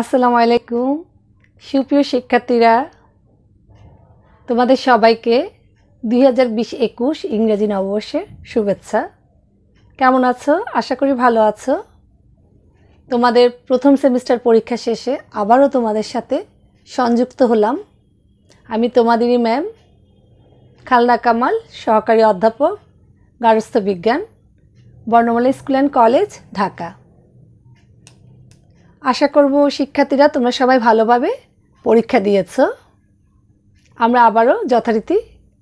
আসসালামু আলাইকুম সুপ্রিয় শিক্ষার্থীরা তোমাদের সবাইকে দুই হাজার বিশ একুশ ইংরেজি নববর্ষের শুভেচ্ছা কেমন আছো আশা করি ভালো আছো তোমাদের প্রথম সেমিস্টার পরীক্ষা শেষে আবারও তোমাদের সাথে সংযুক্ত হলাম আমি তোমাদেরই ম্যাম খালদা কামাল সহকারী অধ্যাপক গারস্থ বিজ্ঞান Barnamala school and college Dhaka আশা করব শিক্ষার্থীরা তোমরা সবাই ভালোভাবে পরীক্ষা দিয়েছ আমরা আবারও যথারীতি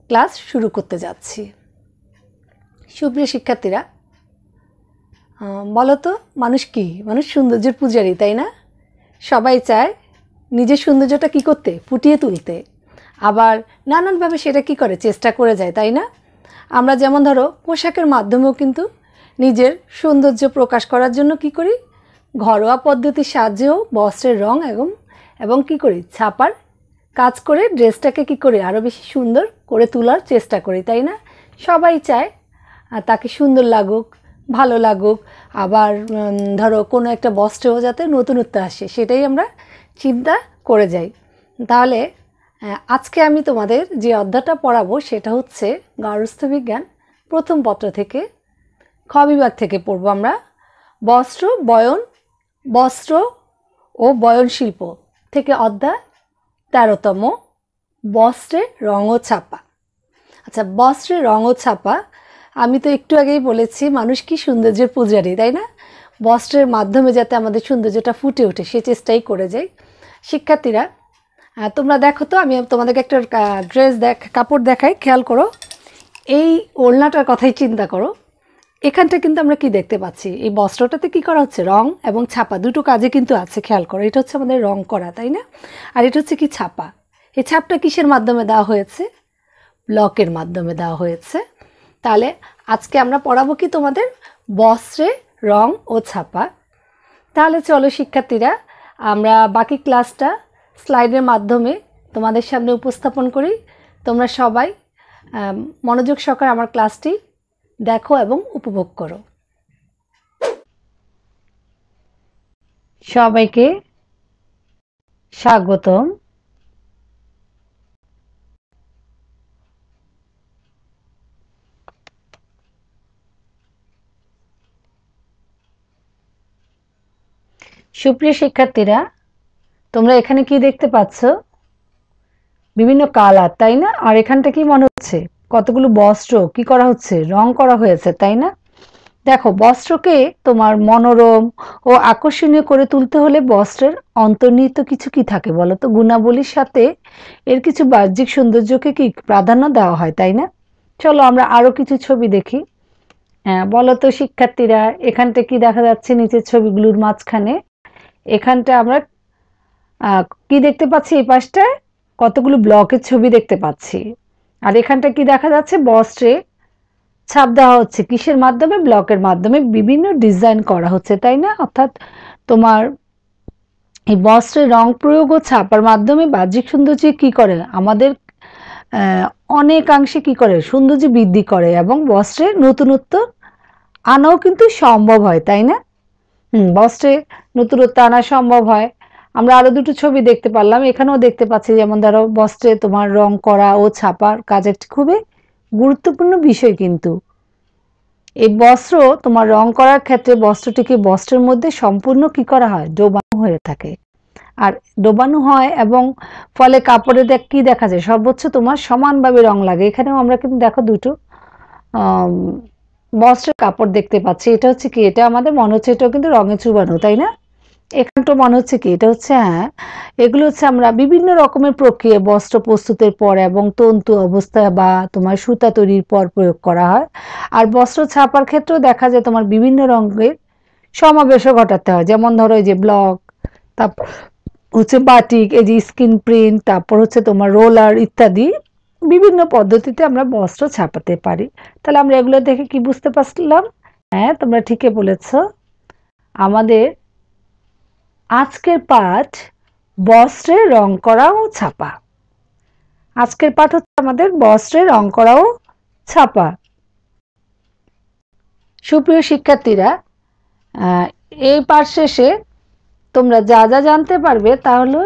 ক্লাস শুরু করতে যাচ্ছি সুপ্রিয় শিক্ষার্থীরা বলতো মানুষ কি মানুষ সৌন্দর্যের পূজারি তাই না সবাই চায় নিজের সৌন্দর্যটা কি করতে ফুটিয়ে তুলতে আবার নানানভাবে সেটা কি করে চেষ্টা করে যায় তাই না আমরা যেমন ধরো পোশাকের মাধ্যমেও কিন্তু নিজের সৌন্দর্য প্রকাশ করার জন্য কি করি ঘরোয়া পদ্ধতির সাহায্যেও বস্ত্রের রং এবং এবং কি করি ছাপার কাজ করে ড্রেসটাকে কি করি আরও বেশি সুন্দর করে তোলার চেষ্টা করি তাই না সবাই চায় তাকে সুন্দর লাগুক ভালো লাগুক আবার ধরো কোনো একটা বস্ত্রেও যাতে নতুনত্ব আসে সেটাই আমরা চিন্তা করে যাই তাহলে আজকে আমি তোমাদের যে অধ্যায়টা পড়াবো সেটা হচ্ছে গার্হস্থ বিজ্ঞান প্রথম পত্র থেকে খ বিভাগ থেকে পড়বো আমরা বস্ত্র বয়ন বস্ত্র ও বয়ন শিল্প থেকে অধ্যায় তেরোতম বস্ত্রের রঙ ছাপা আচ্ছা বস্ত্রের রঙও ছাপা আমি তো একটু আগেই বলেছি মানুষ কি সৌন্দর্যের পূজারি তাই না বস্ত্রের মাধ্যমে যাতে আমাদের সৌন্দর্যটা ফুটে ওঠে সে চেষ্টাই করে যাই শিক্ষার্থীরা তোমরা দেখো তো আমি তোমাদেরকে একটা ড্রেস দেখ কাপড় দেখাই খেয়াল করো এই ওড়নাটার কথাই চিন্তা করো এখানটা কিন্তু আমরা কি দেখতে পাচ্ছি এই বস্ত্রটাতে কি করা হচ্ছে রং এবং ছাপা দুটো কাজে কিন্তু আছে খেয়াল করো এটা হচ্ছে আমাদের রং করা তাই না আর এটা হচ্ছে কি ছাপা এই ছাপটা কিসের মাধ্যমে দেওয়া হয়েছে ব্লকের মাধ্যমে দেওয়া হয়েছে তাহলে আজকে আমরা পড়াবো কি তোমাদের বস্ত্রে রং ও ছাপা তাহলে চলো শিক্ষার্থীরা আমরা বাকি ক্লাসটা স্লাইডের মাধ্যমে তোমাদের সামনে উপস্থাপন করি তোমরা সবাই মনোযোগ সহকারে আমার ক্লাসটি দেখো এবং উপভোগ করো সবাইকে স্বাগতম সুপ্রিয় শিক্ষার্থীরা তোমরা এখানে কি দেখতে পাচ্ছ বিভিন্ন কালার তাই না আর এখানটা কি মনে হচ্ছে কতগুলো বস্ত্র কি করা হচ্ছে রং করা হয়েছে তাই না দেখো বস্ত্রকে তোমার মনোরম ও আকর্ষণীয় করে তুলতে হলে বস্ত্রের অন্তর্নিহিত কিছু কি থাকে বলো তো গুণাবলীর সাথে এর কিছু বাহ্যিক সৌন্দর্যকে কি প্রাধান্য দেওয়া হয় তাই না চলো আমরা আরও কিছু ছবি দেখি হ্যাঁ বলো তো শিক্ষার্থীরা এখানটা কি দেখা যাচ্ছে নিচের ছবিগুলোর মাঝখানে এখানটা আমরা কি দেখতে পাচ্ছি এই পাশটায় কতগুলো ব্লকের ছবি দেখতে পাচ্ছি আর এখানটা কি দেখা যাচ্ছে বস্ত্রে ছাপ দেওয়া হচ্ছে কিসের মাধ্যমে ব্লকের মাধ্যমে বিভিন্ন ডিজাইন করা হচ্ছে তাই না অর্থাৎ তোমার এই বস্ত্রে রং প্রয়োগ ও ছাপার মাধ্যমে বাহ্যিক সৌন্দর্য কি করে আমাদের অনেকাংশে কি করে সৌন্দর্য বৃদ্ধি করে এবং বস্ত্রে নতুনত্ব আনাও কিন্তু সম্ভব হয় তাই না বস্ত্রে নতুনত্ব আনা সম্ভব হয় আমরা আরো দুটো ছবি দেখতে পারলাম এখানেও দেখতে পাচ্ছি যেমন ধরো বস্ত্রে তোমার রং করা ও ছাপার কাজের খুবই গুরুত্বপূর্ণ বিষয় কিন্তু এই বস্ত্র তোমার রং করার ক্ষেত্রে বস্ত্রটিকে বস্ত্রের মধ্যে সম্পূর্ণ কি করা হয় ডোবানো হয়ে থাকে আর ডোবানো হয় এবং ফলে কাপড়ে দেখ কি দেখা যায় সর্বোচ্চ তোমার সমানভাবে রং লাগে এখানেও আমরা কিন্তু দেখো দুটো বস্ত্রের কাপড় দেখতে পাচ্ছি এটা হচ্ছে কি এটা আমাদের মনে হচ্ছে এটাও কিন্তু রঙে চুবানো তাই না এখান তো মনে হচ্ছে কি এটা হচ্ছে হ্যাঁ এগুলো হচ্ছে আমরা বিভিন্ন রকমের প্রক্রিয়া বস্ত্র প্রস্তুতের পর এবং তন্তু অবস্থা বা তোমার সুতা তৈরির পর প্রয়োগ করা হয় আর বস্ত্র ছাপার ক্ষেত্রেও দেখা যায় তোমার বিভিন্ন রঙের সমাবেশও ঘটাতে হয় যেমন ধরো এই যে ব্লক তারপর হচ্ছে বাটিক এই যে স্কিন প্রিন্ট তারপর হচ্ছে তোমার রোলার ইত্যাদি বিভিন্ন পদ্ধতিতে আমরা বস্ত্র ছাপাতে পারি তাহলে আমরা এগুলো দেখে কি বুঝতে পারলাম হ্যাঁ তোমরা ঠিকই বলেছ আমাদের আজকের পাঠ বস্ত্রে রং করা ও ছাপা আজকের পাঠ হচ্ছে আমাদের বস্ত্রে রং করা ও ছাপা সুপ্রিয় শিক্ষার্থীরা এই পাঠ শেষে তোমরা যা যা জানতে পারবে তা হলো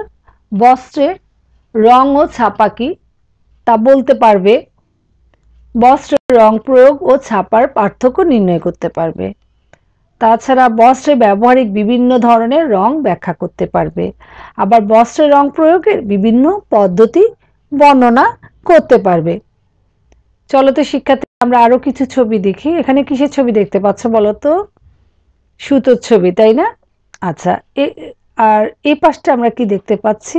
বস্ত্রের রং ও ছাপা কি তা বলতে পারবে বস্ত্রের রং প্রয়োগ ও ছাপার পার্থক্য নির্ণয় করতে পারবে তাছাড়া বস্ত্রে ব্যবহারিক বিভিন্ন ধরনের রং ব্যাখ্যা করতে পারবে আবার বস্ত্রে রং প্রয়োগের বিভিন্ন পদ্ধতি বর্ণনা করতে পারবে চলো তো শিক্ষার্থী আমরা আরও কিছু ছবি দেখি এখানে কিসের ছবি দেখতে পাচ্ছ বলো তো সুতোর ছবি তাই না আচ্ছা এ আর এই পাশটা আমরা কি দেখতে পাচ্ছি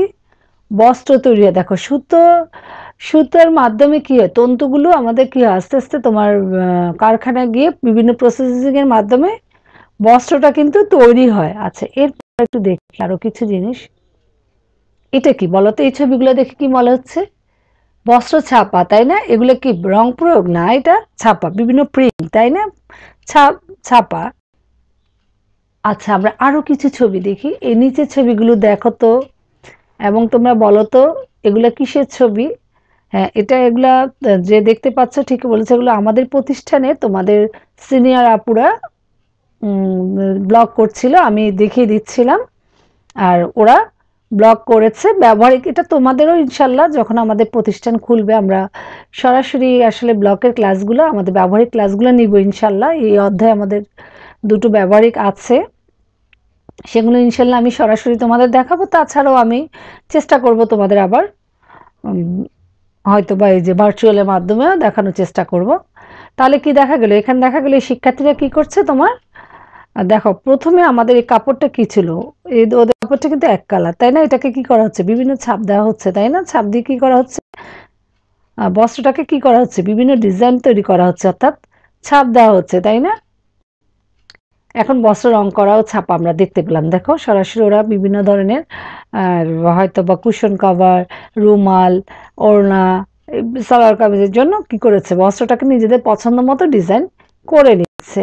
বস্ত্র তৈরি হয় দেখো সুতো সুতোর মাধ্যমে কি হয় তন্তুগুলো আমাদের কি আস্তে আস্তে তোমার কারখানায় গিয়ে বিভিন্ন প্রসেসিংয়ের মাধ্যমে বস্ত্রটা কিন্তু তৈরি হয় আচ্ছা এরপর একটু দেখি আরো কিছু জিনিস এটা কি বলতো এই ছবিগুলো দেখে কি মনে হচ্ছে বস্ত্র ছাপা তাই না এগুলো কি রং প্রয়োগ না এটা ছাপা বিভিন্ন প্রিন্ট তাই না ছাপা আচ্ছা আমরা আরো কিছু ছবি দেখি এই নিচের ছবিগুলো দেখো তো এবং তোমরা বলো তো এগুলা কিসের ছবি হ্যাঁ এটা এগুলা যে দেখতে পাচ্ছ ঠিক বলেছে এগুলো আমাদের প্রতিষ্ঠানে তোমাদের সিনিয়র আপুরা ব্লক করছিল আমি দেখিয়ে দিচ্ছিলাম আর ওরা ব্লক করেছে ব্যবহারিক এটা তোমাদেরও ইনশাল্লাহ যখন আমাদের প্রতিষ্ঠান খুলবে আমরা সরাসরি আসলে ব্লকের ক্লাসগুলো আমাদের ব্যবহারিক ক্লাসগুলো নিব ইনশাল্লাহ এই অধ্যায়ে আমাদের দুটো ব্যবহারিক আছে সেগুলো ইনশাল্লাহ আমি সরাসরি তোমাদের দেখাবো তাছাড়াও আমি চেষ্টা করব তোমাদের আবার হয়তো বা এই যে ভার্চুয়ালের মাধ্যমেও দেখানোর চেষ্টা করব তাহলে কি দেখা গেলো এখানে দেখা এই শিক্ষার্থীরা কি করছে তোমার আর দেখো প্রথমে আমাদের এই কাপড়টা কি ছিল এই ওদের কাপড়টা কিন্তু এক কালার তাই না এটাকে কি করা হচ্ছে বিভিন্ন ছাপ দেওয়া হচ্ছে তাই না ছাপ দিয়ে কি করা হচ্ছে বস্ত্রটাকে কি করা হচ্ছে বিভিন্ন ডিজাইন তৈরি করা হচ্ছে অর্থাৎ ছাপ দেওয়া হচ্ছে তাই না এখন বস্ত্র রং করাও ছাপ আমরা দেখতে পেলাম দেখো সরাসরি ওরা বিভিন্ন ধরনের হয়তো বা কুশন কভার রুমাল ওড়না সালোয়ার কামিজের জন্য কি করেছে বস্ত্রটাকে নিজেদের পছন্দ মতো ডিজাইন করে নিচ্ছে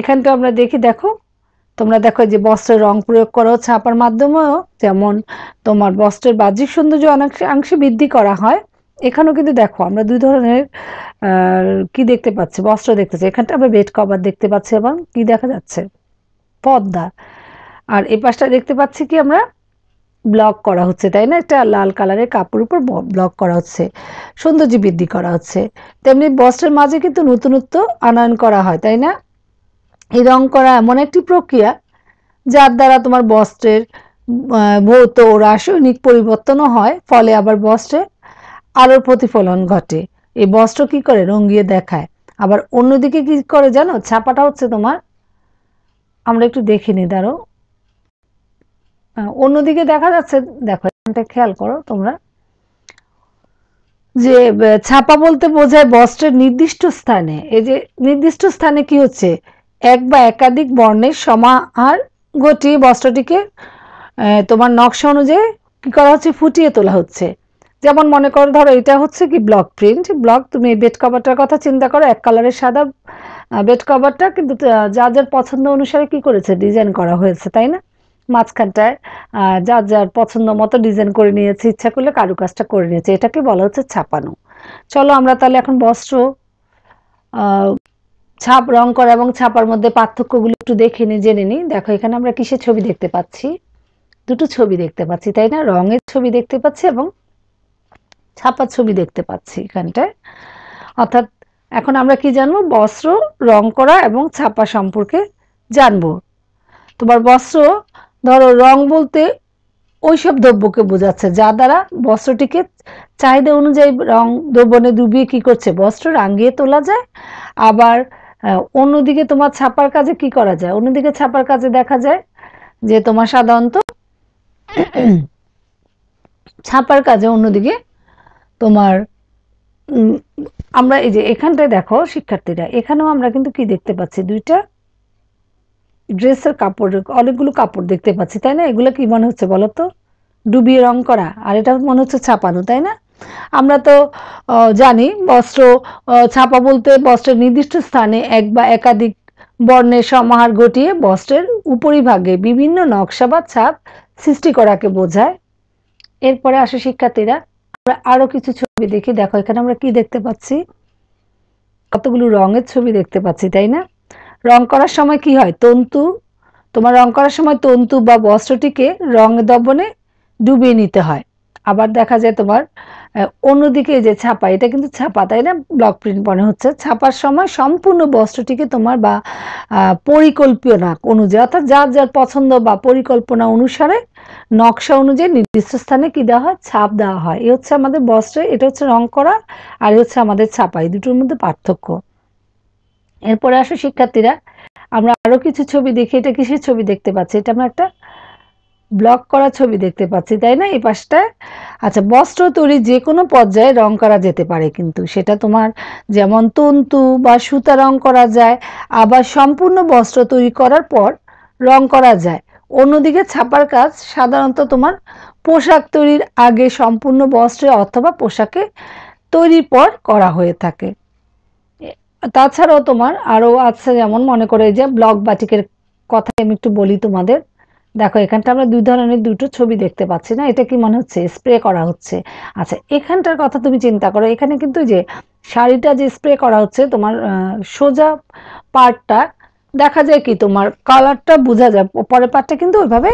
এখানকে আমরা দেখি দেখো তোমরা দেখো যে বস্ত্রের রং প্রয়োগ করা ছাপার মাধ্যমেও যেমন তোমার বস্ত্রের বাহ্যিক সৌন্দর্য অনেকাংশে বৃদ্ধি করা হয় এখানেও কিন্তু দেখো আমরা দুই ধরনের কি দেখতে পাচ্ছি বস্ত্র দেখতে পাচ্ছি এখানটা আমরা বেড কভার দেখতে পাচ্ছি এবং কি দেখা যাচ্ছে পর্দা আর এ পাশটা দেখতে পাচ্ছি কি আমরা ব্লক করা হচ্ছে তাই না একটা লাল কালারের কাপড় উপর ব্লক করা হচ্ছে সৌন্দর্য বৃদ্ধি করা হচ্ছে তেমনি বস্ত্রের মাঝে কিন্তু নতুনত্ব আনয়ন করা হয় তাই না এই রং করা এমন একটি প্রক্রিয়া যার দ্বারা তোমার বস্ত্রের ভৌত ও রাসায়নিক পরিবর্তনও হয় ফলে আবার বস্ত্রে আলোর প্রতিফলন ঘটে এই বস্ত্র কি করে রঙিয়ে দেখায় আবার অন্যদিকে কি করে জানো ছাপাটা হচ্ছে তোমার আমরা একটু দেখে নি দাঁড়ো অন্যদিকে দেখা যাচ্ছে দেখো এটা খেয়াল করো তোমরা যে ছাপা বলতে বোঝায় বস্ত্রের নির্দিষ্ট স্থানে এই যে নির্দিষ্ট স্থানে কি হচ্ছে এক বা একাধিক বর্ণের সমাহার ঘটিয়ে বস্ত্রটিকে তোমার নকশা অনুযায়ী কি করা হচ্ছে ফুটিয়ে তোলা হচ্ছে যেমন মনে করো ধরো এটা হচ্ছে কি ব্লক প্রিন্ট ব্লক তুমি এই বেড কভারটার কথা চিন্তা করো এক কালারের সাদা বেড কভারটা কিন্তু যার যার পছন্দ অনুসারে কি করেছে ডিজাইন করা হয়েছে তাই না মাঝখানটায় যার যার পছন্দ মতো ডিজাইন করে নিয়েছে ইচ্ছা করলে কারুকাজটা করে নিয়েছে এটাকে বলা হচ্ছে ছাপানো চলো আমরা তাহলে এখন বস্ত্র ছাপ রং করা এবং ছাপার মধ্যে পার্থক্যগুলো একটু দেখে নিই জেনে নিই দেখো এখানে আমরা কিসের ছবি দেখতে পাচ্ছি দুটো ছবি দেখতে পাচ্ছি তাই না রঙের ছবি দেখতে পাচ্ছি এবং ছাপার ছবি দেখতে পাচ্ছি এখানটায় অর্থাৎ এখন আমরা কি জানবো বস্ত্র রং করা এবং ছাপা সম্পর্কে জানবো তোমার বস্ত্র ধরো রং বলতে ওইসব দ্রব্যকে বোঝাচ্ছে যা দ্বারা বস্ত্রটিকে চাহিদা অনুযায়ী রং দ্রবণে ডুবিয়ে কি করছে বস্ত্র রাঙিয়ে তোলা যায় আবার অন্যদিকে তোমার ছাপার কাজে কি করা যায় অন্যদিকে ছাপার কাজে দেখা যায় যে তোমার সাধারণত ছাপার কাজে অন্যদিকে তোমার আমরা এই যে এখানটায় দেখো শিক্ষার্থীরা এখানেও আমরা কিন্তু কি দেখতে পাচ্ছি দুইটা ড্রেসের কাপড় অনেকগুলো কাপড় দেখতে পাচ্ছি তাই না এগুলো কি মনে হচ্ছে বলো তো ডুবিয়ে রং করা আর এটা মনে হচ্ছে ছাপানো তাই না আমরা তো জানি বস্ত্র ছাপা বলতে বস্ত্রের নির্দিষ্ট স্থানে এক বা একাধিক বর্ণের সমাহার ঘটিয়ে বস্ত্রের উপরিভাগে বিভিন্ন নকশা বা ছাপ সৃষ্টি করাকে বোঝায় এরপরে আসে শিক্ষার্থীরা আমরা আরো কিছু ছবি দেখি দেখো এখানে আমরা কি দেখতে পাচ্ছি কতগুলো রঙের ছবি দেখতে পাচ্ছি তাই না রং করার সময় কি হয় তন্তু তোমার রং করার সময় তন্তু বা বস্ত্রটিকে রং দবনে ডুবিয়ে নিতে হয় আবার দেখা যায় তোমার অন্যদিকে যে ছাপা এটা কিন্তু ছাপা তাই না ব্লক প্রিন্ট মনে হচ্ছে ছাপার সময় সম্পূর্ণ বস্ত্রটিকে তোমার বা পরিকল্পনা অনুযায়ী অর্থাৎ যার যার পছন্দ বা পরিকল্পনা অনুসারে নকশা অনুযায়ী নির্দিষ্ট স্থানে কী দেওয়া হয় ছাপ দেওয়া হয় এ হচ্ছে আমাদের বস্ত্রে এটা হচ্ছে রং করা আর এ হচ্ছে আমাদের ছাপা এই দুটোর মধ্যে পার্থক্য এরপরে আসো শিক্ষার্থীরা আমরা আরও কিছু ছবি দেখি এটা কিসের ছবি দেখতে পাচ্ছি এটা আমরা একটা ব্লক করা ছবি দেখতে পাচ্ছি তাই না এই পাশটা আচ্ছা বস্ত্র তৈরি যে কোনো পর্যায়ে রং করা যেতে পারে কিন্তু সেটা তোমার যেমন তন্তু বা সুতা রং করা যায় আবার সম্পূর্ণ বস্ত্র তৈরি করার পর রং করা যায় অন্যদিকে ছাপার কাজ সাধারণত তোমার পোশাক তৈরির আগে সম্পূর্ণ বস্ত্রে অথবা পোশাকে তৈরির পর করা হয়ে থাকে তাছাড়াও তোমার আরও আছে যেমন মনে করে যে ব্লক বাটিকের কথা আমি একটু বলি তোমাদের দেখো এখানটা আমরা দুই ধরনের দুটো ছবি দেখতে পাচ্ছি না এটা কি মনে হচ্ছে স্প্রে করা হচ্ছে আচ্ছা এখানটার কথা তুমি চিন্তা করো এখানে কিন্তু যে শাড়িটা যে স্প্রে করা হচ্ছে তোমার সোজা পার্টটা দেখা যায় কি তোমার কালারটা বোঝা যায় পরের পার্টটা কিন্তু ওইভাবে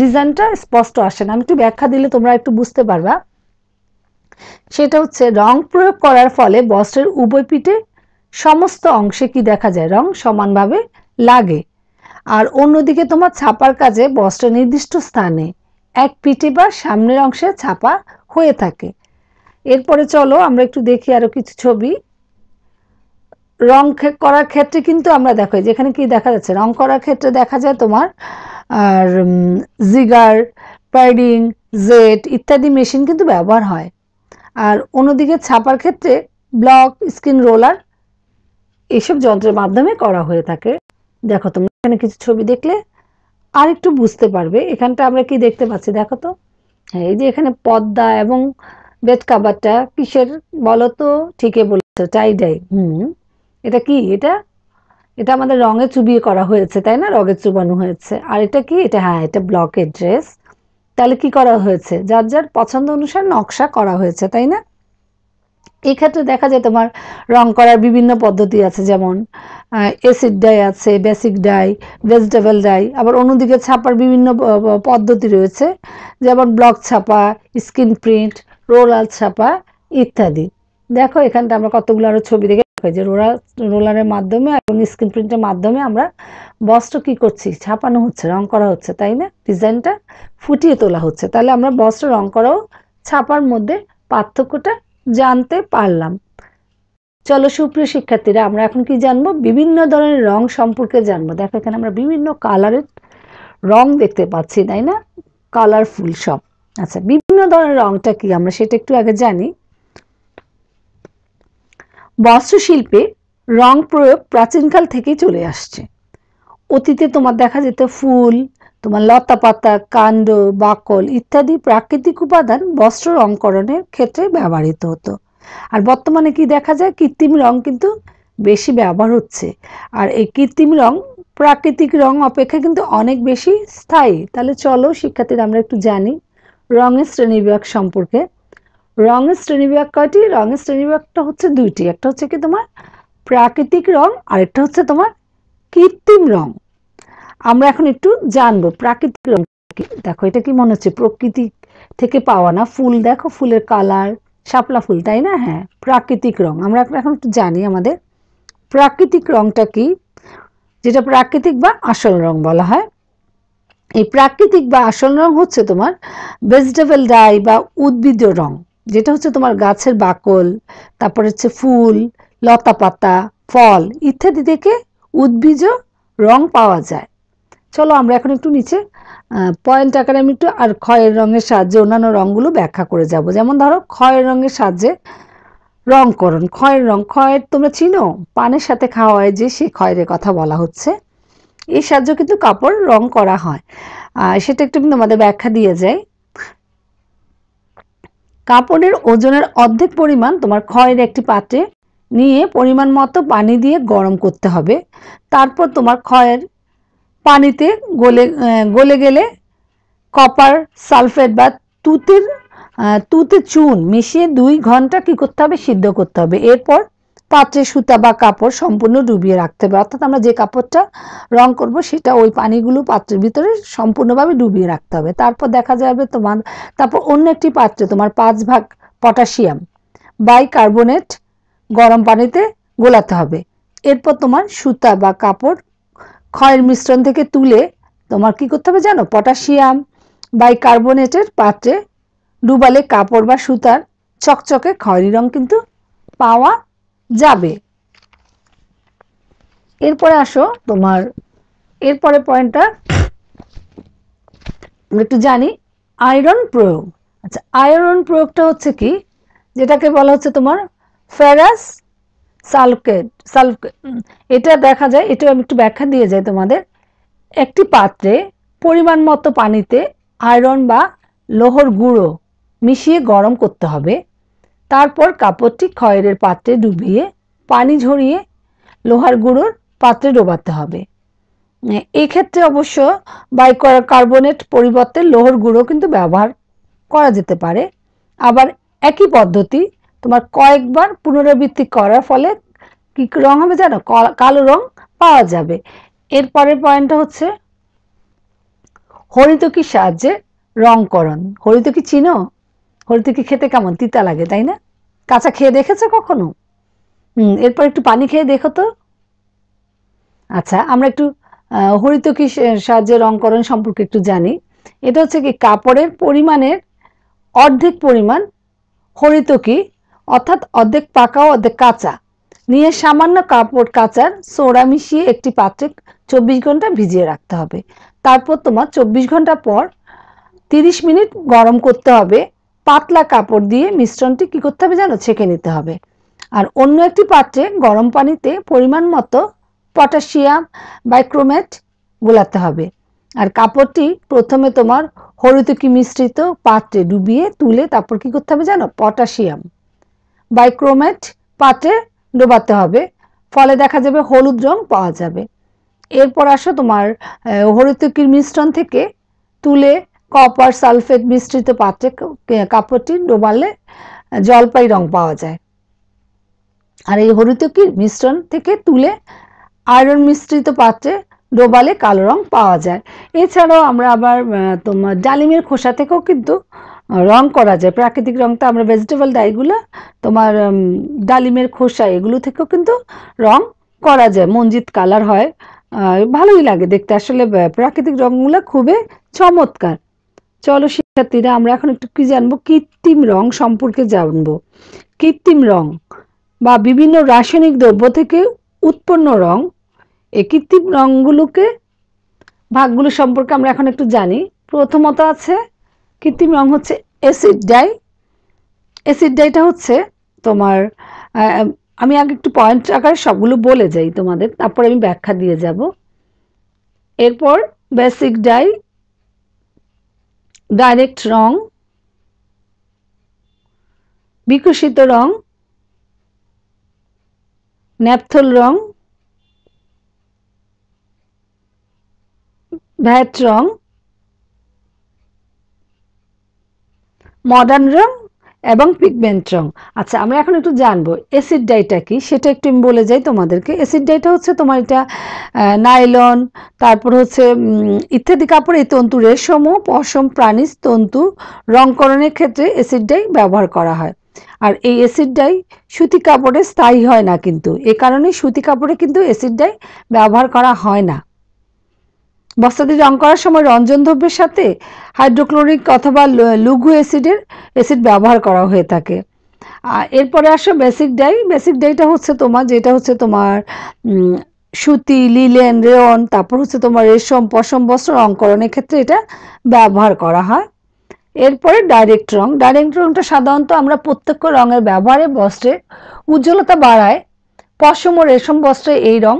ডিজাইনটা স্পষ্ট আসে না আমি একটু ব্যাখ্যা দিলে তোমরা একটু বুঝতে পারবা সেটা হচ্ছে রং প্রয়োগ করার ফলে বস্ত্রের উভয় পিঠে সমস্ত অংশে কি দেখা যায় রং সমানভাবে লাগে আর অন্যদিকে তোমার ছাপার কাজে বস্ত্র নির্দিষ্ট স্থানে এক পিঠে বা সামনের অংশে ছাপা হয়ে থাকে এরপরে চলো আমরা একটু দেখি আরও কিছু ছবি রং করার ক্ষেত্রে কিন্তু আমরা দেখো যেখানে কি দেখা যাচ্ছে রং করার ক্ষেত্রে দেখা যায় তোমার আর জিগার প্যাডিং জেট ইত্যাদি মেশিন কিন্তু ব্যবহার হয় আর অন্যদিকে ছাপার ক্ষেত্রে ব্লক স্কিন রোলার এসব যন্ত্রের মাধ্যমে করা হয়ে থাকে দেখো তোমরা এখানে কিছু ছবি দেখলে আর একটু বুঝতে পারবে এখানটা আমরা কি দেখতে পাচ্ছি দেখো তো হ্যাঁ এই যে এখানে পদ্মা এবং বেড কাবারটা কিসের বলো তো ঠিকই বলেছো টাই ডাই হুম এটা কি এটা এটা আমাদের রঙে চুবিয়ে করা হয়েছে তাই না রঙে চুবানো হয়েছে আর এটা কি এটা হ্যাঁ এটা ব্লকের ড্রেস তাহলে কি করা হয়েছে যার যার পছন্দ অনুসারে নকশা করা হয়েছে তাই না এক্ষেত্রে দেখা যায় তোমার রং করার বিভিন্ন পদ্ধতি আছে যেমন অ্যাসিড ডাই আছে বেসিক ডাই ভেজিটেবল ডাই আবার অন্যদিকে ছাপার বিভিন্ন পদ্ধতি রয়েছে যেমন ব্লক ছাপা স্কিন প্রিন্ট রোলার ছাপা ইত্যাদি দেখো এখানটা আমরা কতগুলো আরও ছবি দেখে যে রোলার রোলারের মাধ্যমে এবং স্ক্রিন প্রিন্টের মাধ্যমে আমরা বস্ত্র কি করছি ছাপানো হচ্ছে রং করা হচ্ছে তাই না ডিজাইনটা ফুটিয়ে তোলা হচ্ছে তাহলে আমরা বস্ত্র রং করাও ছাপার মধ্যে পার্থক্যটা জানতে পারলাম চলো সুপ্রিয় শিক্ষার্থীরা আমরা এখন কি জানবো বিভিন্ন ধরনের রং সম্পর্কে জানবো দেখো এখানে আমরা বিভিন্ন কালারের রং দেখতে পাচ্ছি তাই না কালারফুল সব আচ্ছা বিভিন্ন ধরনের রংটা কি আমরা সেটা একটু আগে জানি বস্ত্রশিল্পে রং প্রয়োগ প্রাচীনকাল থেকেই চলে আসছে অতীতে তোমার দেখা যেত ফুল তোমার লতা পাতা কাণ্ড বাকল ইত্যাদি প্রাকৃতিক উপাদান বস্ত্র রঙকরণের ক্ষেত্রে ব্যবহৃত হতো আর বর্তমানে কি দেখা যায় কৃত্রিম রং কিন্তু বেশি ব্যবহার হচ্ছে আর এই কৃত্রিম রং প্রাকৃতিক রং অপেক্ষা কিন্তু অনেক বেশি স্থায়ী তাহলে চলো শিক্ষার্থীরা আমরা একটু জানি রঙের শ্রেণীবিভাগ সম্পর্কে রঙের শ্রেণীবিভাগ কয়টি রঙের শ্রেণীবিভাগটা হচ্ছে দুইটি একটা হচ্ছে কি তোমার প্রাকৃতিক রং একটা হচ্ছে তোমার কৃত্রিম রং আমরা এখন একটু জানবো প্রাকৃতিক রং দেখো এটা কি মনে হচ্ছে প্রকৃতি থেকে পাওয়া না ফুল দেখো ফুলের কালার শাপলা ফুল তাই না হ্যাঁ প্রাকৃতিক রং আমরা এখন একটু জানি আমাদের প্রাকৃতিক রংটা কি যেটা প্রাকৃতিক বা আসল রং বলা হয় এই প্রাকৃতিক বা আসল রং হচ্ছে তোমার ভেজিটেবল ডাই বা উদ্ভিদ রং যেটা হচ্ছে তোমার গাছের বাকল তারপর হচ্ছে ফুল লতা পাতা ফল ইত্যাদি থেকে উদ্ভিজ রং পাওয়া যায় চলো আমরা এখন একটু নিচে পয়েন্ট আকারে আমি একটু আর ক্ষয়ের রঙের সাহায্যে অন্যান্য রঙগুলো ব্যাখ্যা করে যাব যেমন ধরো ক্ষয়ের রঙের সাহায্যে করুন ক্ষয়ের রং ক্ষয়ের তোমরা চিনো পানের সাথে খাওয়া হয় যে সে ক্ষয়ের কথা বলা হচ্ছে এর সাহায্যে কিন্তু কাপড় রং করা হয় সেটা একটু কিন্তু তোমাদের ব্যাখ্যা দিয়ে যায় কাপড়ের ওজনের অর্ধেক পরিমাণ তোমার ক্ষয়ের একটি পাত্রে নিয়ে পরিমাণ মতো পানি দিয়ে গরম করতে হবে তারপর তোমার ক্ষয়ের পানিতে গলে গলে গেলে কপার সালফেট বা তুতের তুতে চুন মিশিয়ে দুই ঘন্টা কি করতে হবে সিদ্ধ করতে হবে এরপর পাত্রে সুতা বা কাপড় সম্পূর্ণ ডুবিয়ে রাখতে হবে অর্থাৎ আমরা যে কাপড়টা রং করব সেটা ওই পানিগুলো পাত্রের ভিতরে সম্পূর্ণভাবে ডুবিয়ে রাখতে হবে তারপর দেখা যাবে তোমার তারপর অন্য একটি পাত্রে তোমার পাঁচ ভাগ পটাশিয়াম বাইকার্বনেট গরম পানিতে গোলাতে হবে এরপর তোমার সুতা বা কাপড় ক্ষয়ের মিশ্রণ থেকে তুলে তোমার কি করতে হবে জানো পটাশিয়াম বাইকার্বনেটের পাত্রে ডুবালে কাপড় বা সুতার চকচকে খয়েরি রং কিন্তু পাওয়া যাবে এরপরে আসো তোমার এরপরে পয়েন্টটা আমরা একটু জানি আয়রন প্রয়োগ আচ্ছা আয়রন প্রয়োগটা হচ্ছে কি যেটাকে বলা হচ্ছে তোমার ফেরাস সালফেট সালফেট এটা দেখা যায় এটা আমি একটু ব্যাখ্যা দিয়ে যাই তোমাদের একটি পাত্রে পরিমাণ মতো পানিতে আয়রন বা লোহর গুঁড়ো মিশিয়ে গরম করতে হবে তারপর কাপড়টি খয়েরের পাত্রে ডুবিয়ে পানি ঝরিয়ে লোহার গুঁড়োর পাত্রে ডোবাতে হবে এক্ষেত্রে অবশ্য কার্বনেট পরিবর্তে লোহর গুঁড়ো কিন্তু ব্যবহার করা যেতে পারে আবার একই পদ্ধতি তোমার কয়েকবার পুনরাবৃত্তি করার ফলে কি রং হবে জানো কালো রং পাওয়া যাবে এরপরের পয়েন্টটা হচ্ছে হরিতকির সাহায্যে রংকরণ হরিতকি চিনো হরিতকি খেতে কেমন তিতা লাগে তাই না কাঁচা খেয়ে দেখেছো কখনো হুম এরপর একটু পানি খেয়ে দেখো তো আচ্ছা আমরা একটু হরিতকি সাহায্যে রংকরণ সম্পর্কে একটু জানি এটা হচ্ছে কি কাপড়ের পরিমাণের অর্ধেক পরিমাণ হরিতকি অর্থাৎ অর্ধেক পাকা অর্ধেক কাঁচা নিয়ে সামান্য কাপড় কাঁচার সোড়া মিশিয়ে একটি পাত্রে চব্বিশ ঘন্টা ভিজিয়ে রাখতে হবে তারপর তোমার চব্বিশ ঘন্টা পর তিরিশ মিনিট গরম করতে হবে পাতলা কাপড় দিয়ে মিশ্রণটি কি করতে হবে জানো ছেঁকে নিতে হবে আর অন্য একটি পাত্রে গরম পানিতে পরিমাণ মতো পটাশিয়াম বাইক্রোমেট গোলাতে হবে আর কাপড়টি প্রথমে তোমার কি মিশ্রিত পাত্রে ডুবিয়ে তুলে তারপর কি করতে হবে জানো পটাশিয়াম বাইক্রোমেট পাটে ডোবাতে হবে ফলে দেখা যাবে হলুদ রং পাওয়া যাবে এরপর আসো তোমার হরিতকির মিশ্রণ থেকে তুলে কপার সালফেট মিশ্রিত পাত্রে কাপড়টি ডোবালে জলপাই রং পাওয়া যায় আর এই হরিতকির মিশ্রণ থেকে তুলে আয়রন মিশ্রিত পাত্রে ডোবালে কালো রং পাওয়া যায় এছাড়াও আমরা আবার তোমার ডালিমের খোসা থেকেও কিন্তু রং করা যায় প্রাকৃতিক তো আমরা ভেজিটেবল ডাইগুলো তোমার ডালিমের খোসা এগুলো থেকেও কিন্তু রং করা যায় মঞ্জিত কালার হয় ভালোই লাগে দেখতে আসলে প্রাকৃতিক রঙগুলো খুবই চমৎকার চলো শিক্ষার্থীরা আমরা এখন একটু কি জানবো কৃত্রিম রং সম্পর্কে জানবো কৃত্রিম রং বা বিভিন্ন রাসায়নিক দ্রব্য থেকে উৎপন্ন রং এই কৃত্রিম রঙগুলোকে ভাগগুলো সম্পর্কে আমরা এখন একটু জানি প্রথমত আছে কৃত্রিম রং হচ্ছে অ্যাসিড ডাই অ্যাসিড ডাইটা হচ্ছে তোমার আমি আগে একটু পয়েন্ট আকারে সবগুলো বলে যাই তোমাদের তারপর আমি ব্যাখ্যা দিয়ে যাব এরপর বেসিক ডাই ডাইরেক্ট রং বিকশিত রং ন্যাপথল রং ভ্যাট রং মডার্ন রং এবং পিগমেন্ট রং আচ্ছা আমরা এখন একটু জানবো অ্যাসিড ডাইটা কি সেটা একটু আমি বলে যাই তোমাদেরকে অ্যাসিড ডাইটা হচ্ছে তোমার এটা নাইলন তারপর হচ্ছে ইত্যাদি কাপড় এই তন্তু রেশম ও পশম প্রাণীজ তন্তু রংকরণের ক্ষেত্রে অ্যাসিড ডাই ব্যবহার করা হয় আর এই অ্যাসিড ডাই সুতি কাপড়ে স্থায়ী হয় না কিন্তু এ কারণে সুতি কাপড়ে কিন্তু অ্যাসিড ডাই ব্যবহার করা হয় না বস্তাতে রং করার সময় রঞ্জন দ্রব্যের সাথে হাইড্রোক্লোরিক অথবা লুঘু অ্যাসিডের অ্যাসিড ব্যবহার করা হয়ে থাকে এরপরে আসো বেসিক ডাই বেসিক ডাইটা হচ্ছে তোমার যেটা হচ্ছে তোমার সুতি লিলেন রেওন তারপর হচ্ছে তোমার রেশম পশম বস্ত্র রঙকরণের ক্ষেত্রে এটা ব্যবহার করা হয় এরপরে ডাইরেক্ট রং ডাইরেক্ট রংটা সাধারণত আমরা প্রত্যক্ষ রঙের ব্যবহারে বস্ত্রে উজ্জ্বলতা বাড়ায় পশম ও রেশম বস্ত্রে এই রং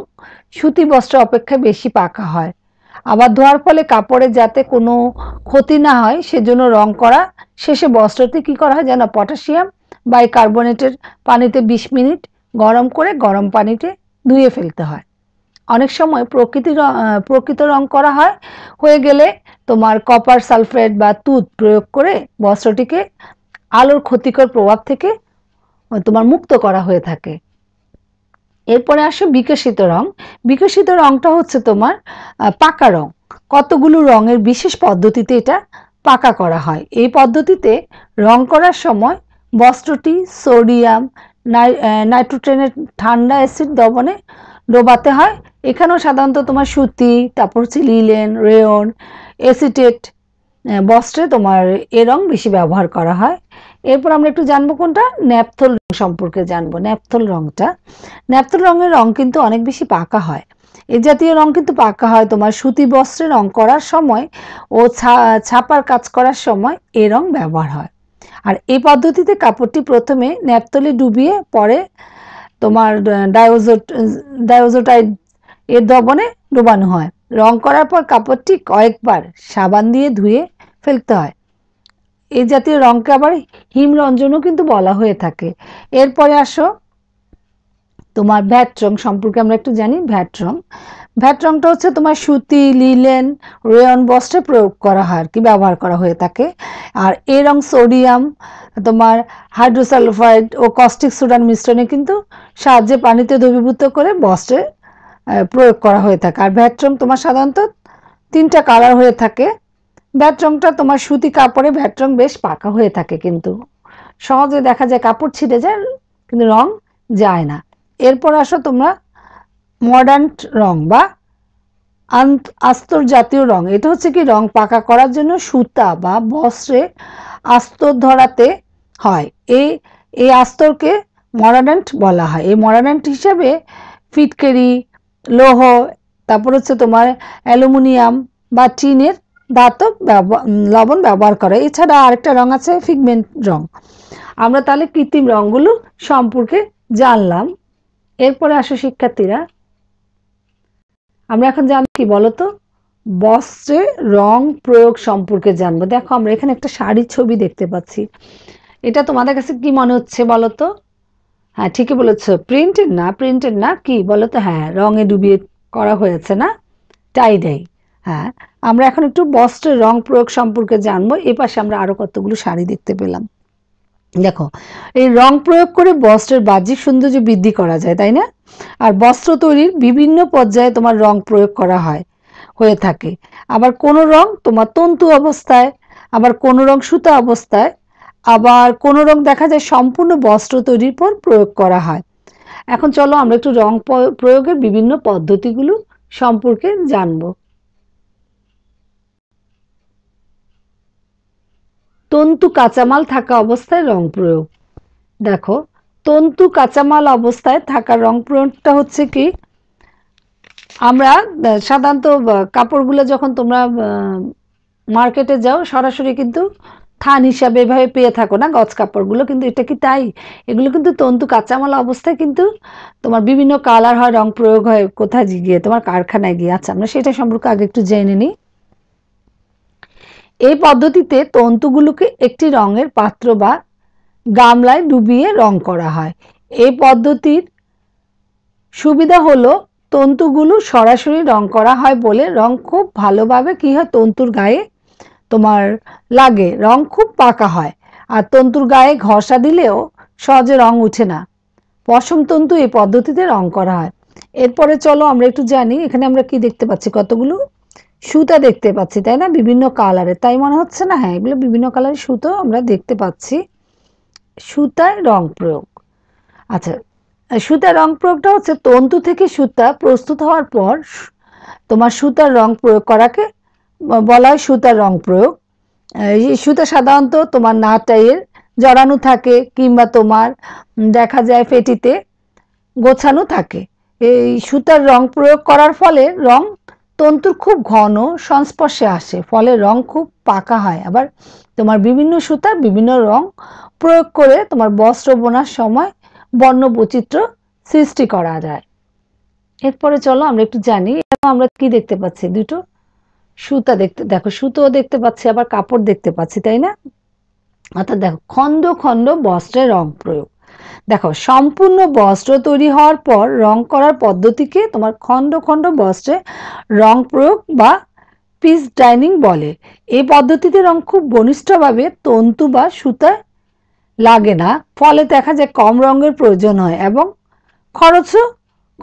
সুতি বস্ত্র অপেক্ষায় বেশি পাকা হয় আবার ধোয়ার ফলে কাপড়ে যাতে কোনো ক্ষতি না হয় সেজন্য রং করা শেষে বস্ত্রতে কি করা হয় যেন পটাশিয়াম বাইকার্বনেটের পানিতে ২০ মিনিট গরম করে গরম পানিতে ধুয়ে ফেলতে হয় অনেক সময় প্রকৃতি প্রকৃত রং করা হয় হয়ে গেলে তোমার কপার সালফেট বা তুত প্রয়োগ করে বস্ত্রটিকে আলোর ক্ষতিকর প্রভাব থেকে তোমার মুক্ত করা হয়ে থাকে এরপরে আসো বিকশিত রং বিকশিত রংটা হচ্ছে তোমার পাকা রং কতগুলো রঙের বিশেষ পদ্ধতিতে এটা পাকা করা হয় এই পদ্ধতিতে রং করার সময় বস্ত্রটি সোডিয়াম নাইট্রোট্রেনের ঠান্ডা অ্যাসিড দমনে ডোবাতে হয় এখানেও সাধারণত তোমার সুতি তারপর হচ্ছে লিলেন রেয়ন এসিটেট বস্ত্রে তোমার এ রং বেশি ব্যবহার করা হয় এরপর আমরা একটু জানবো কোনটা ন্যাপথল রং সম্পর্কে জানবো ন্যাপথল রংটা ন্যাপথল রঙের রং কিন্তু অনেক বেশি পাকা হয় এ জাতীয় রং কিন্তু পাকা হয় তোমার সুতি বস্ত্রে রং করার সময় ও ছাপার কাজ করার সময় এ রং ব্যবহার হয় আর এই পদ্ধতিতে কাপড়টি প্রথমে ন্যাপতলে ডুবিয়ে পরে তোমার ডায়োজোট ডায়োজোটাইড এর দবনে ডোবানো হয় রং করার পর কাপড়টি কয়েকবার সাবান দিয়ে ধুয়ে ফেলতে হয় এই জাতীয় রঙকে আবার হিমরঞ্জনও কিন্তু বলা হয়ে থাকে এরপরে আসো তোমার ভ্যাট রং সম্পর্কে আমরা একটু জানি ভ্যাট রং ভ্যাট রংটা হচ্ছে তোমার সুতি লিলেন রেয়ন বস্ত্রে প্রয়োগ করা হয় আর কি ব্যবহার করা হয়ে থাকে আর এ রং সোডিয়াম তোমার হাইড্রোসালফাইড ও কস্টিক সোডার মিশ্রণে কিন্তু সাহায্যে পানিতে দ্রবীভূত করে বস্ত্রে প্রয়োগ করা হয়ে থাকে আর ভ্যাট রং তোমার সাধারণত তিনটা কালার হয়ে থাকে ব্যাটরংটা তোমার সুতি কাপড়ে ব্যাটরং বেশ পাকা হয়ে থাকে কিন্তু সহজে দেখা যায় কাপড় ছিঁড়ে যায় কিন্তু রং যায় না এরপর আসো তোমরা মডার্ন রং বা আস্তর জাতীয় রং এটা হচ্ছে কি রং পাকা করার জন্য সুতা বা বস্ত্রে আস্তর ধরাতে হয় এই এই আস্তরকে মরাডান্ট বলা হয় এই মরাডান্ট হিসাবে ফিটকেরি লৌহ তারপর হচ্ছে তোমার অ্যালুমিনিয়াম বা টিনের ধাতব লবণ ব্যবহার করে এছাড়া আরেকটা রং আছে ফিগমেন্ট রং আমরা তাহলে কৃত্রিম রঙগুলো সম্পর্কে জানলাম এরপরে আসো শিক্ষার্থীরা আমরা এখন জান কি বলতো বস্ত্রে রং প্রয়োগ সম্পর্কে জানবো দেখো আমরা এখানে একটা শাড়ির ছবি দেখতে পাচ্ছি এটা তোমাদের কাছে কি মনে হচ্ছে বলতো হ্যাঁ ঠিকই বলেছো প্রিন্টেড না প্রিন্টেড না কি বলতো হ্যাঁ রঙে ডুবিয়ে করা হয়েছে না টাই ডাই হ্যাঁ আমরা এখন একটু বস্ত্রের রং প্রয়োগ সম্পর্কে জানবো এ পাশে আমরা আরও কতগুলো শাড়ি দেখতে পেলাম দেখো এই রং প্রয়োগ করে বস্ত্রের বাহ্যিক সৌন্দর্য বৃদ্ধি করা যায় তাই না আর বস্ত্র তৈরির বিভিন্ন পর্যায়ে তোমার রং প্রয়োগ করা হয় হয়ে থাকে আবার কোনো রং তোমার তন্তু অবস্থায় আবার কোনো রং সুতা অবস্থায় আবার কোনো রং দেখা যায় সম্পূর্ণ বস্ত্র তৈরির পর প্রয়োগ করা হয় এখন চলো আমরা একটু রং প্রয়োগের বিভিন্ন পদ্ধতিগুলো সম্পর্কে জানবো তন্তু কাঁচামাল থাকা অবস্থায় রং প্রয়োগ দেখো তন্তু কাঁচামাল অবস্থায় থাকা রং প্রয়োগটা হচ্ছে কি আমরা সাধারণত কাপড়গুলো যখন তোমরা মার্কেটে যাও সরাসরি কিন্তু থান হিসাবে এভাবে পেয়ে থাকো না গছ কাপড়গুলো কিন্তু এটা কি তাই এগুলো কিন্তু তন্তু কাঁচামাল অবস্থায় কিন্তু তোমার বিভিন্ন কালার হয় রং প্রয়োগ হয় কোথায় গিয়ে তোমার কারখানায় গিয়ে আচ্ছা আমরা সেটা সম্পর্কে আগে একটু জেনে নিই এই পদ্ধতিতে তন্তুগুলোকে একটি রঙের পাত্র বা গামলায় ডুবিয়ে রং করা হয় এই পদ্ধতির সুবিধা হলো তন্তুগুলো সরাসরি রং করা হয় বলে রং খুব ভালোভাবে কী হয় তন্তুর গায়ে তোমার লাগে রং খুব পাকা হয় আর তন্তুর গায়ে ঘষা দিলেও সহজে রং উঠে না পশম তন্তু এই পদ্ধতিতে রং করা হয় এরপরে চলো আমরা একটু জানি এখানে আমরা কি দেখতে পাচ্ছি কতগুলো সুতা দেখতে পাচ্ছি তাই না বিভিন্ন কালারের তাই মনে হচ্ছে না হ্যাঁ এগুলো বিভিন্ন কালারের সুতো আমরা দেখতে পাচ্ছি সুতার রং প্রয়োগ আচ্ছা সুতার রং প্রয়োগটা হচ্ছে তন্তু থেকে সুতা প্রস্তুত হওয়ার পর তোমার সুতার রং প্রয়োগ করাকে বলা হয় সুতার রং প্রয়োগ এই সুতা সাধারণত তোমার নাটাইয়ের জড়ানো থাকে কিংবা তোমার দেখা যায় ফেটিতে গোছানো থাকে এই সুতার রং প্রয়োগ করার ফলে রং তন্তুর খুব ঘন সংস্পর্শে আসে ফলে রং খুব পাকা হয় আবার তোমার বিভিন্ন সুতার বিভিন্ন রং প্রয়োগ করে তোমার বস্ত্র বোনার সময় বর্ণ বৈচিত্র সৃষ্টি করা যায় এরপরে চলো আমরা একটু জানি আমরা কি দেখতে পাচ্ছি দুটো সুতা দেখতে দেখো সুতো দেখতে পাচ্ছি আবার কাপড় দেখতে পাচ্ছি তাই না অর্থাৎ দেখো খন্ড খন্ড বস্ত্রের রং প্রয়োগ দেখো সম্পূর্ণ বস্ত্র তৈরি হওয়ার পর রং করার পদ্ধতিকে তোমার খণ্ড খণ্ড বস্ত্রে রং প্রয়োগ বা পিস ডাইনিং বলে এই পদ্ধতিতে রং খুব ঘনিষ্ঠভাবে তন্তু বা সুতায় লাগে না ফলে দেখা যায় কম রঙের প্রয়োজন হয় এবং খরচও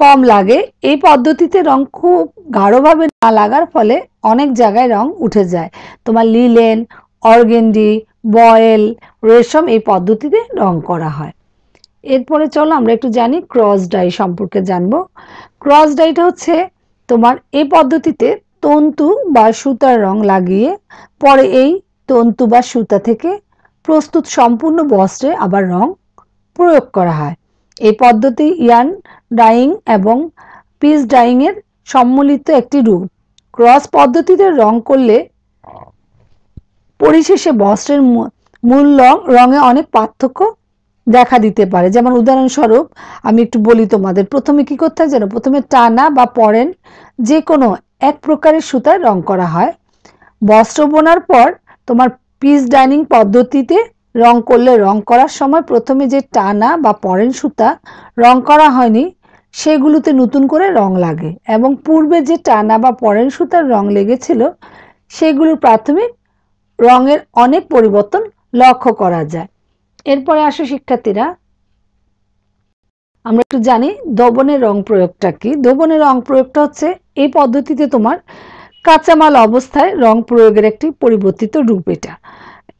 কম লাগে এই পদ্ধতিতে রং খুব গাঢ়ভাবে না লাগার ফলে অনেক জায়গায় রং উঠে যায় তোমার লিলেন অর্গেন্ডি বয়েল রেশম এই পদ্ধতিতে রং করা হয় এরপরে চলো আমরা একটু জানি ক্রস ডাই সম্পর্কে জানবো ক্রস ডাইটা হচ্ছে তোমার এই পদ্ধতিতে তন্তু বা সুতার রং লাগিয়ে পরে এই তন্তু বা সুতা থেকে প্রস্তুত সম্পূর্ণ বস্ত্রে আবার রং প্রয়োগ করা হয় এই পদ্ধতি ইয়ান ডাইং এবং পিস এর সম্মিলিত একটি রূপ ক্রস পদ্ধতিতে রং করলে পরিশেষে বস্ত্রের মূল রং রঙে অনেক পার্থক্য দেখা দিতে পারে যেমন উদাহরণস্বরূপ আমি একটু বলি তোমাদের প্রথমে কি করতে হয় যেন প্রথমে টানা বা পরেন যে কোনো এক প্রকারের সুতায় রং করা হয় বস্ত্র বোনার পর তোমার পিস ডাইনিং পদ্ধতিতে রং করলে রং করার সময় প্রথমে যে টানা বা পরেন সুতা রং করা হয়নি সেগুলোতে নতুন করে রং লাগে এবং পূর্বে যে টানা বা পরেন সুতার রং লেগেছিল সেগুলোর প্রাথমিক রঙের অনেক পরিবর্তন লক্ষ্য করা যায় এরপরে আসো শিক্ষার্থীরা আমরা একটু জানি দবনের রং প্রয়োগটা কি দবনের রং প্রয়োগটা হচ্ছে এই পদ্ধতিতে তোমার কাঁচামাল অবস্থায় রং প্রয়োগের একটি পরিবর্তিত রূপ এটা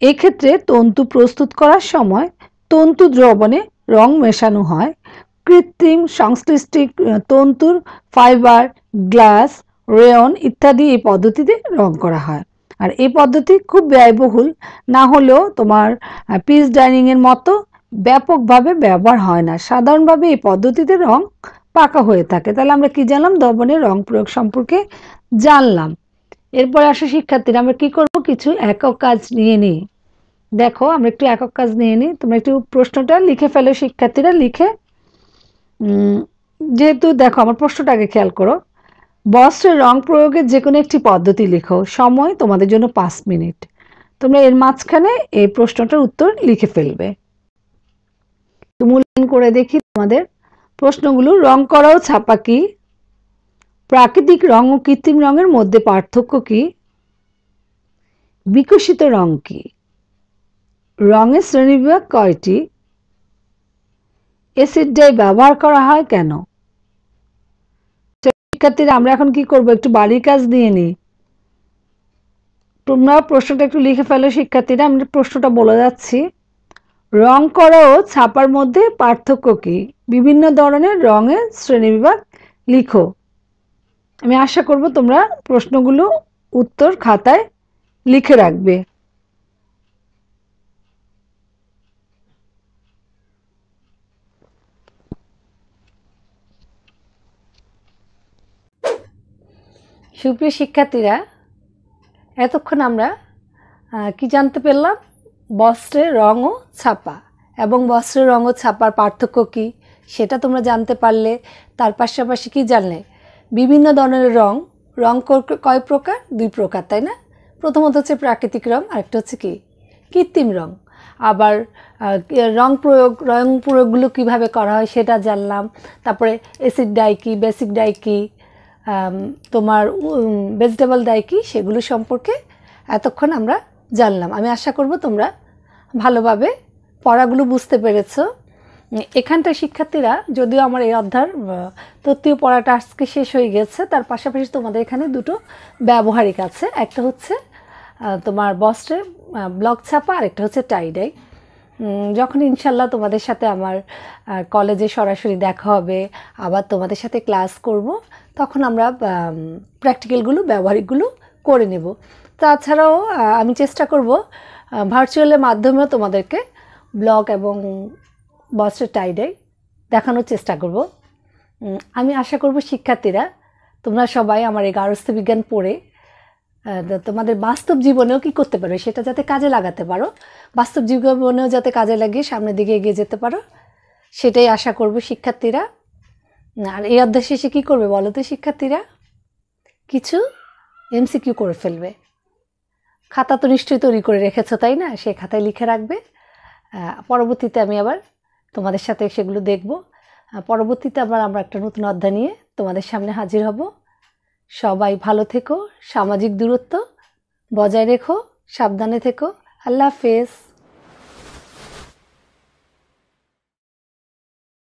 এক্ষেত্রে তন্তু প্রস্তুত করার সময় তন্তু দ্রবণে রং মেশানো হয় কৃত্রিম সংশ্লিষ্ট তন্তুর ফাইবার গ্লাস রেয়ন ইত্যাদি এই পদ্ধতিতে রং করা হয় আর এই পদ্ধতি খুব ব্যয়বহুল না হলেও তোমার পিস ডাইনিংয়ের মতো ব্যাপকভাবে ব্যবহার হয় না সাধারণভাবে এই পদ্ধতিতে রং পাকা হয়ে থাকে তাহলে আমরা কি জানলাম দবনের রং প্রয়োগ সম্পর্কে জানলাম এরপরে আসে শিক্ষার্থীরা আমরা কি করব কিছু একক কাজ নিয়ে নিই দেখো আমরা একটু একক কাজ নিয়ে নিই তোমরা একটু প্রশ্নটা লিখে ফেলো শিক্ষার্থীরা লিখে যেহেতু দেখো আমার প্রশ্নটাকে খেয়াল করো বস্ত্রের রং প্রয়োগের যে কোনো একটি পদ্ধতি লেখো সময় তোমাদের জন্য পাঁচ মিনিট তোমরা এর মাঝখানে এই প্রশ্নটার উত্তর লিখে ফেলবে মূল্যায়ন করে দেখি তোমাদের প্রশ্নগুলো রং করাও ছাপা কি প্রাকৃতিক রং ও কৃত্রিম রঙের মধ্যে পার্থক্য কি বিকশিত রং কি রঙের শ্রেণীবিভাগ কয়টি এসিড ডাই ব্যবহার করা হয় কেন শিক্ষার্থীরা আমরা এখন কি করব একটু বাড়ির কাজ দিয়ে নিই তোমরা প্রশ্নটা একটু লিখে ফেলো শিক্ষার্থীরা আমি প্রশ্নটা বলে যাচ্ছি রং করা ও ছাপার মধ্যে পার্থক্য কি বিভিন্ন ধরনের রঙের শ্রেণীবিভাগ লিখো আমি আশা করব তোমরা প্রশ্নগুলো উত্তর খাতায় লিখে রাখবে সুপ্রিয় শিক্ষার্থীরা এতক্ষণ আমরা কি জানতে পারলাম বস্ত্রের রঙ ও ছাপা এবং বস্ত্রের রঙ ও ছাপার পার্থক্য কি সেটা তোমরা জানতে পারলে তার পাশাপাশি কি জানলে বিভিন্ন ধরনের রং রং কয় প্রকার দুই প্রকার তাই না প্রথমত হচ্ছে প্রাকৃতিক রং আরেকটা হচ্ছে কি কৃত্রিম রং আবার রং প্রয়োগ রং প্রয়োগগুলো কিভাবে করা হয় সেটা জানলাম তারপরে অ্যাসিড ডাইকি বেসিক ডাইকি তোমার ভেজিটেবল দেয় কি সেগুলো সম্পর্কে এতক্ষণ আমরা জানলাম আমি আশা করব তোমরা ভালোভাবে পড়াগুলো বুঝতে পেরেছ এখানটা শিক্ষার্থীরা যদিও আমার এই অধ্যার তত্ত্বীয় পড়াটা আজকে শেষ হয়ে গেছে তার পাশাপাশি তোমাদের এখানে দুটো ব্যবহারিক আছে একটা হচ্ছে তোমার বস্ত্রে ব্লক ছাপা আর একটা হচ্ছে টাইডাই যখন ইনশাল্লাহ তোমাদের সাথে আমার কলেজে সরাসরি দেখা হবে আবার তোমাদের সাথে ক্লাস করব তখন আমরা প্র্যাকটিক্যালগুলো ব্যবহারিকগুলো করে নেব তাছাড়াও আমি চেষ্টা করব ভার্চুয়ালের মাধ্যমেও তোমাদেরকে ব্লগ এবং বস্ত্রের টাইডে দেখানোর চেষ্টা করব আমি আশা করব শিক্ষার্থীরা তোমরা সবাই আমার এই গার্হস্থ্য বিজ্ঞান পড়ে তোমাদের বাস্তব জীবনেও কি করতে পারো সেটা যাতে কাজে লাগাতে পারো বাস্তব জীবনেও যাতে কাজে লাগিয়ে সামনের দিকে এগিয়ে যেতে পারো সেটাই আশা করব শিক্ষার্থীরা আর এই অধ্যায় শেষে কী করবে বলো তো শিক্ষার্থীরা কিছু এমসিকিউ করে ফেলবে খাতা তো নিশ্চয়ই তৈরি করে রেখেছো তাই না সে খাতায় লিখে রাখবে পরবর্তীতে আমি আবার তোমাদের সাথে সেগুলো দেখব পরবর্তীতে আবার আমরা একটা নতুন অধ্যায় নিয়ে তোমাদের সামনে হাজির হব সবাই ভালো থেকো সামাজিক দূরত্ব বজায় রেখো সাবধানে থেকো আল্লাহ হাফেজ